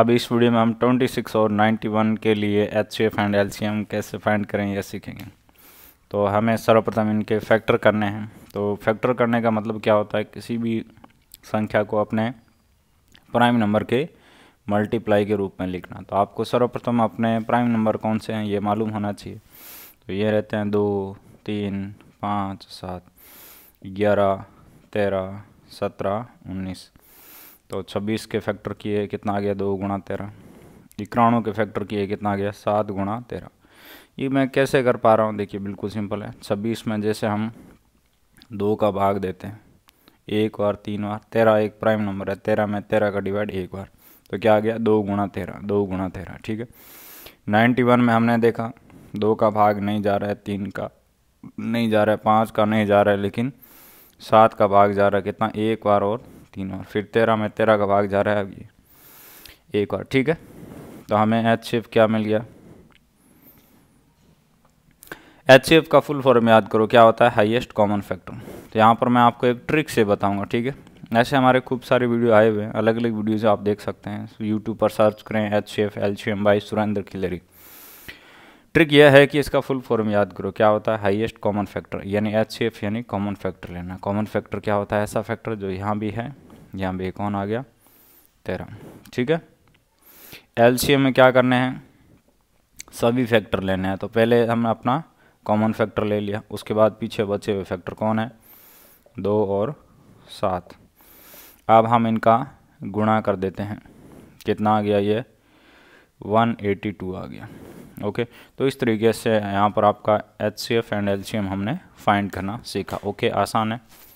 अब इस वीडियो में हम 26 और 91 के लिए एच एंड एल कैसे फाइंड करें यह सीखेंगे तो हमें सर्वप्रथम इनके फैक्टर करने हैं तो फैक्टर करने का मतलब क्या होता है किसी भी संख्या को अपने प्राइम नंबर के मल्टीप्लाई के रूप में लिखना तो आपको सर्वप्रथम अपने प्राइम नंबर कौन से हैं ये मालूम होना चाहिए तो ये रहते हैं दो तीन पाँच सात ग्यारह तेरह सत्रह उन्नीस तो छब्बीस के फैक्टर किए कितना आ गया दो गुणा तेरह इक्यानवे के फैक्टर किए कितना आ गया सात गुणा तेरह ये मैं कैसे कर पा रहा हूँ देखिए बिल्कुल सिंपल है छब्बीस में जैसे हम दो का भाग देते हैं एक बार तीन बार तेरह एक प्राइम नंबर है तेरह में तेरह का डिवाइड एक बार तो क्या आ गया दो गुणा तेरह दो गुणा तेरह ठीक है नाइन्टी वन में हमने देखा दो का भाग नहीं जा रहा है तीन का नहीं जा रहा है पाँच का नहीं जा रहा है लेकिन सात का भाग जा रहा है कितना एक बार और तीन बार फिर तेरह में तेरह का भाग जा रहा है अब ये एक और ठीक है तो हमें एच एफ क्या मिल गया एच एफ का फुल फॉर्म याद करो क्या होता है हाईएस्ट कॉमन फैक्टर तो यहाँ पर मैं आपको एक ट्रिक से बताऊँगा ठीक है ऐसे हमारे खूब सारे वीडियो आए हुए हैं अलग अलग वीडियोज़ आप देख सकते हैं यूट्यूब पर सर्च करें H C F L M by Surendra Khileri trick यह है कि इसका फुल फॉर्म याद करो क्या होता है हाईएस्ट कॉमन फैक्टर यानी एच सी एफ यानी कॉमन फैक्टर लेना कॉमन फैक्टर क्या होता है ऐसा फैक्टर जो यहाँ भी है यहाँ भी एक आ गया तेरह ठीक है एल सी में क्या करने हैं सभी फैक्टर लेने हैं तो पहले हमने अपना कॉमन फैक्टर ले लिया उसके बाद पीछे बचे हुए फैक्टर कौन है दो और सात अब हम इनका गुणा कर देते हैं कितना आ गया ये 182 आ गया ओके तो इस तरीके से यहाँ पर आपका H C F and L C M हमने फाइंड करना सीखा ओके आसान है